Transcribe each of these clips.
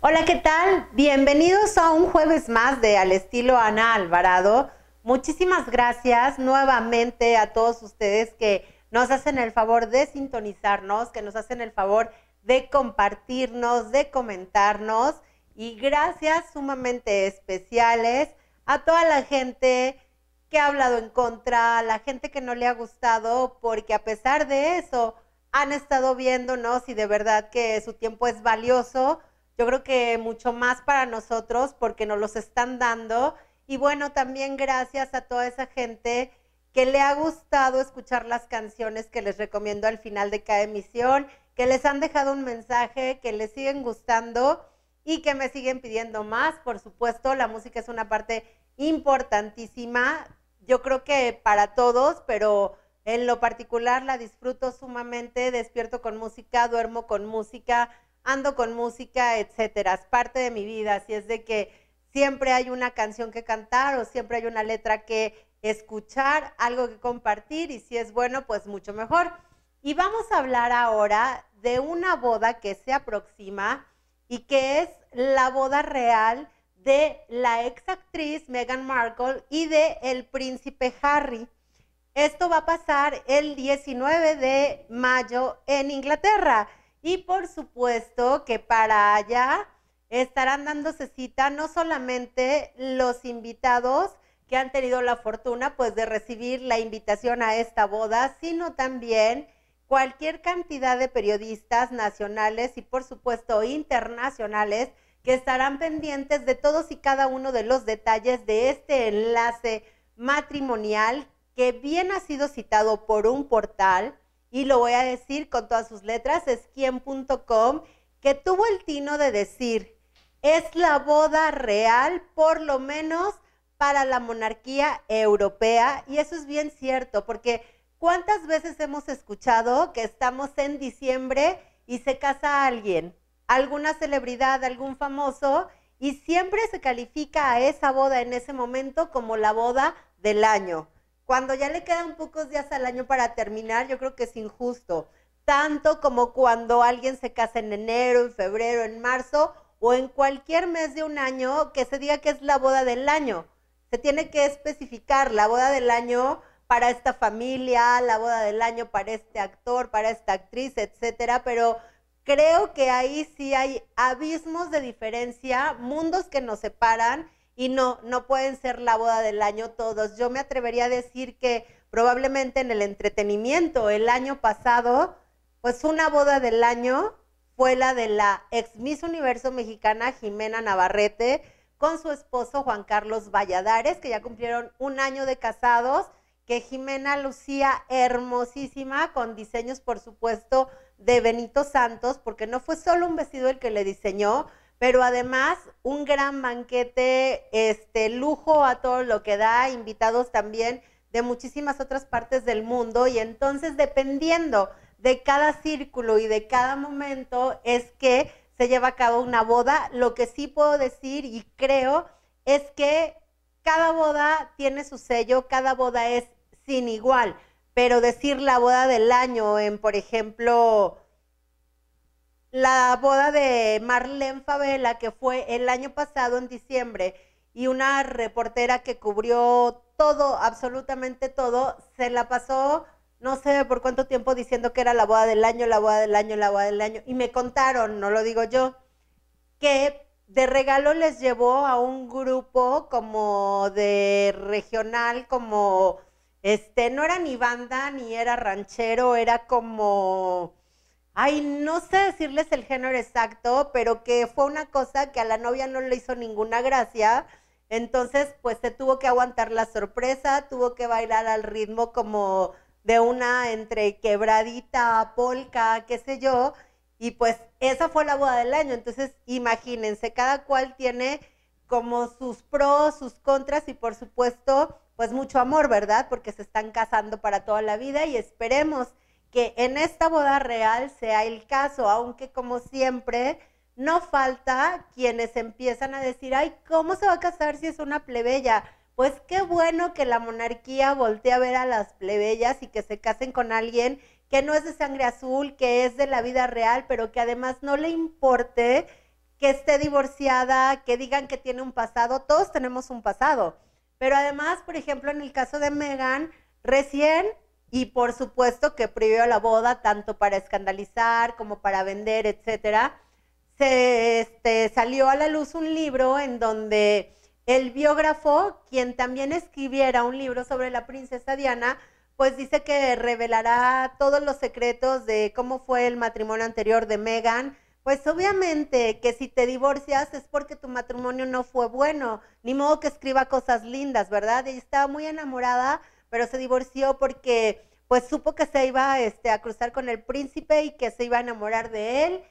Hola, ¿qué tal? Bienvenidos a un jueves más de Al estilo Ana Alvarado. Muchísimas gracias nuevamente a todos ustedes que nos hacen el favor de sintonizarnos, que nos hacen el favor de compartirnos, de comentarnos. Y gracias sumamente especiales a toda la gente que ha hablado en contra, a la gente que no le ha gustado, porque a pesar de eso han estado viéndonos y de verdad que su tiempo es valioso yo creo que mucho más para nosotros porque nos los están dando. Y bueno, también gracias a toda esa gente que le ha gustado escuchar las canciones que les recomiendo al final de cada emisión, que les han dejado un mensaje, que les siguen gustando y que me siguen pidiendo más. Por supuesto, la música es una parte importantísima, yo creo que para todos, pero en lo particular la disfruto sumamente, despierto con música, duermo con música ando con música, etcétera. Es parte de mi vida, si es de que siempre hay una canción que cantar o siempre hay una letra que escuchar, algo que compartir y si es bueno, pues mucho mejor. Y vamos a hablar ahora de una boda que se aproxima y que es la boda real de la ex actriz Meghan Markle y de el príncipe Harry. Esto va a pasar el 19 de mayo en Inglaterra. Y por supuesto que para allá estarán dándose cita no solamente los invitados que han tenido la fortuna pues de recibir la invitación a esta boda, sino también cualquier cantidad de periodistas nacionales y por supuesto internacionales que estarán pendientes de todos y cada uno de los detalles de este enlace matrimonial que bien ha sido citado por un portal y lo voy a decir con todas sus letras, es quien.com, que tuvo el tino de decir, es la boda real, por lo menos para la monarquía europea, y eso es bien cierto, porque ¿cuántas veces hemos escuchado que estamos en diciembre y se casa alguien, alguna celebridad, algún famoso, y siempre se califica a esa boda en ese momento como la boda del año? Cuando ya le quedan pocos días al año para terminar, yo creo que es injusto. Tanto como cuando alguien se casa en enero, en febrero, en marzo o en cualquier mes de un año que se diga que es la boda del año. Se tiene que especificar la boda del año para esta familia, la boda del año para este actor, para esta actriz, etcétera, pero creo que ahí sí hay abismos de diferencia, mundos que nos separan y no, no pueden ser la boda del año todos. Yo me atrevería a decir que probablemente en el entretenimiento el año pasado, pues una boda del año fue la de la ex Miss Universo mexicana Jimena Navarrete con su esposo Juan Carlos Valladares, que ya cumplieron un año de casados, que Jimena lucía hermosísima con diseños, por supuesto, de Benito Santos, porque no fue solo un vestido el que le diseñó, pero además un gran banquete, este lujo a todo lo que da, invitados también de muchísimas otras partes del mundo y entonces dependiendo de cada círculo y de cada momento es que se lleva a cabo una boda. Lo que sí puedo decir y creo es que cada boda tiene su sello, cada boda es sin igual, pero decir la boda del año en, por ejemplo, la boda de Marlene Favela, que fue el año pasado en diciembre, y una reportera que cubrió todo, absolutamente todo, se la pasó no sé por cuánto tiempo diciendo que era la boda del año, la boda del año, la boda del año. Y me contaron, no lo digo yo, que de regalo les llevó a un grupo como de regional, como, este, no era ni banda, ni era ranchero, era como ay, no sé decirles el género exacto, pero que fue una cosa que a la novia no le hizo ninguna gracia. Entonces, pues se tuvo que aguantar la sorpresa, tuvo que bailar al ritmo como de una entre quebradita, polca, qué sé yo. Y pues esa fue la boda del año. Entonces, imagínense, cada cual tiene como sus pros, sus contras y por supuesto, pues mucho amor, ¿verdad? Porque se están casando para toda la vida y esperemos que en esta boda real sea el caso, aunque como siempre no falta quienes empiezan a decir, ay, ¿cómo se va a casar si es una plebeya? Pues qué bueno que la monarquía voltee a ver a las plebeyas y que se casen con alguien que no es de sangre azul, que es de la vida real, pero que además no le importe que esté divorciada, que digan que tiene un pasado, todos tenemos un pasado. Pero además, por ejemplo, en el caso de Megan, recién y por supuesto que previo a la boda, tanto para escandalizar como para vender, etcétera, se este, salió a la luz un libro en donde el biógrafo, quien también escribiera un libro sobre la princesa Diana, pues dice que revelará todos los secretos de cómo fue el matrimonio anterior de Meghan. Pues obviamente que si te divorcias es porque tu matrimonio no fue bueno, ni modo que escriba cosas lindas, ¿verdad? y estaba muy enamorada pero se divorció porque pues supo que se iba este, a cruzar con el príncipe y que se iba a enamorar de él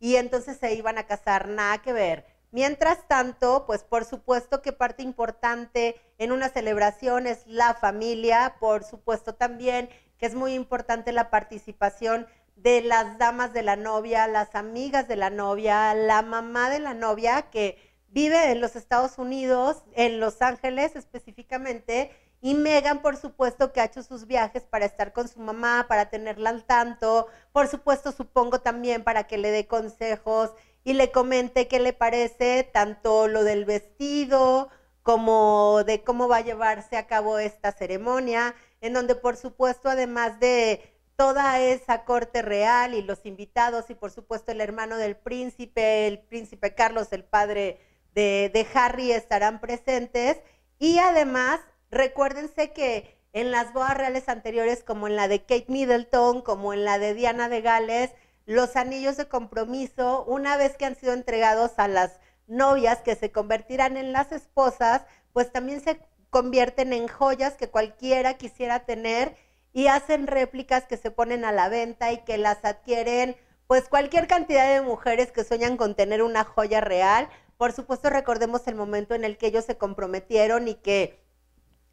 y entonces se iban a casar, nada que ver. Mientras tanto, pues por supuesto que parte importante en una celebración es la familia, por supuesto también que es muy importante la participación de las damas de la novia, las amigas de la novia, la mamá de la novia que vive en los Estados Unidos, en Los Ángeles específicamente, y Megan, por supuesto, que ha hecho sus viajes para estar con su mamá, para tenerla al tanto. Por supuesto, supongo también para que le dé consejos y le comente qué le parece tanto lo del vestido como de cómo va a llevarse a cabo esta ceremonia, en donde, por supuesto, además de toda esa corte real y los invitados y, por supuesto, el hermano del príncipe, el príncipe Carlos, el padre de, de Harry, estarán presentes. Y además Recuérdense que en las bodas reales anteriores, como en la de Kate Middleton, como en la de Diana de Gales, los anillos de compromiso, una vez que han sido entregados a las novias que se convertirán en las esposas, pues también se convierten en joyas que cualquiera quisiera tener y hacen réplicas que se ponen a la venta y que las adquieren pues cualquier cantidad de mujeres que sueñan con tener una joya real. Por supuesto recordemos el momento en el que ellos se comprometieron y que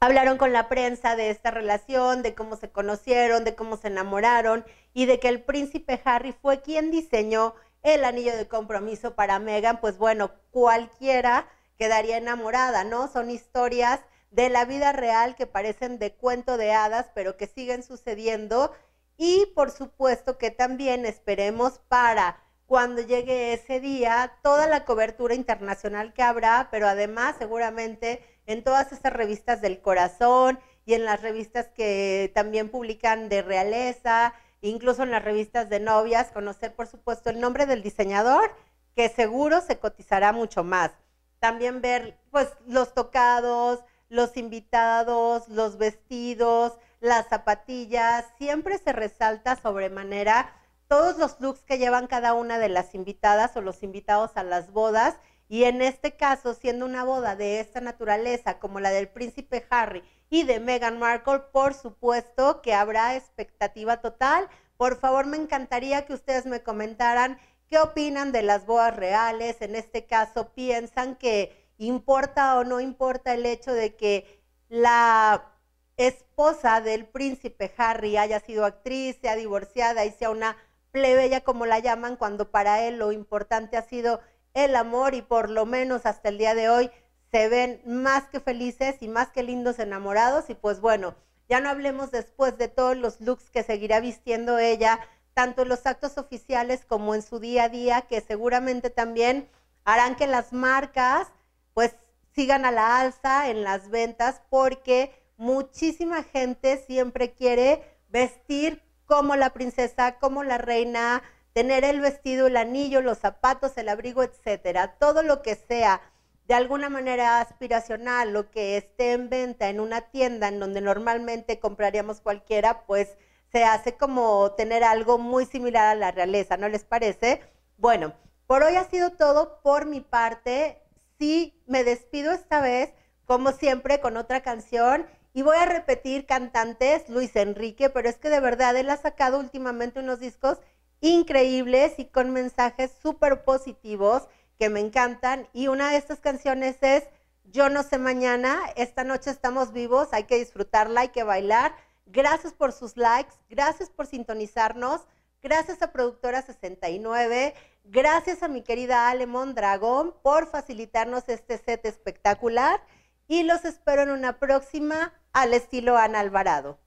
hablaron con la prensa de esta relación, de cómo se conocieron, de cómo se enamoraron y de que el príncipe Harry fue quien diseñó el anillo de compromiso para Meghan, pues bueno, cualquiera quedaría enamorada, ¿no? Son historias de la vida real que parecen de cuento de hadas, pero que siguen sucediendo y por supuesto que también esperemos para cuando llegue ese día toda la cobertura internacional que habrá, pero además seguramente en todas esas revistas del corazón y en las revistas que también publican de realeza, incluso en las revistas de novias, conocer por supuesto el nombre del diseñador, que seguro se cotizará mucho más. También ver pues los tocados, los invitados, los vestidos, las zapatillas, siempre se resalta sobremanera todos los looks que llevan cada una de las invitadas o los invitados a las bodas y en este caso, siendo una boda de esta naturaleza, como la del príncipe Harry y de Meghan Markle, por supuesto que habrá expectativa total. Por favor, me encantaría que ustedes me comentaran qué opinan de las bodas reales. En este caso, piensan que importa o no importa el hecho de que la esposa del príncipe Harry haya sido actriz, sea divorciada y sea una plebeya como la llaman, cuando para él lo importante ha sido el amor y por lo menos hasta el día de hoy se ven más que felices y más que lindos enamorados y pues bueno, ya no hablemos después de todos los looks que seguirá vistiendo ella, tanto en los actos oficiales como en su día a día, que seguramente también harán que las marcas pues sigan a la alza en las ventas porque muchísima gente siempre quiere vestir como la princesa, como la reina, tener el vestido, el anillo, los zapatos, el abrigo, etcétera. Todo lo que sea de alguna manera aspiracional, lo que esté en venta en una tienda en donde normalmente compraríamos cualquiera, pues se hace como tener algo muy similar a la realeza, ¿no les parece? Bueno, por hoy ha sido todo por mi parte. Sí, me despido esta vez, como siempre, con otra canción. Y voy a repetir cantantes, Luis Enrique, pero es que de verdad él ha sacado últimamente unos discos increíbles y con mensajes súper positivos que me encantan. Y una de estas canciones es Yo no sé mañana, esta noche estamos vivos, hay que disfrutarla, hay que bailar. Gracias por sus likes, gracias por sintonizarnos, gracias a Productora 69, gracias a mi querida Alemón Dragón por facilitarnos este set espectacular y los espero en una próxima al estilo Ana Alvarado.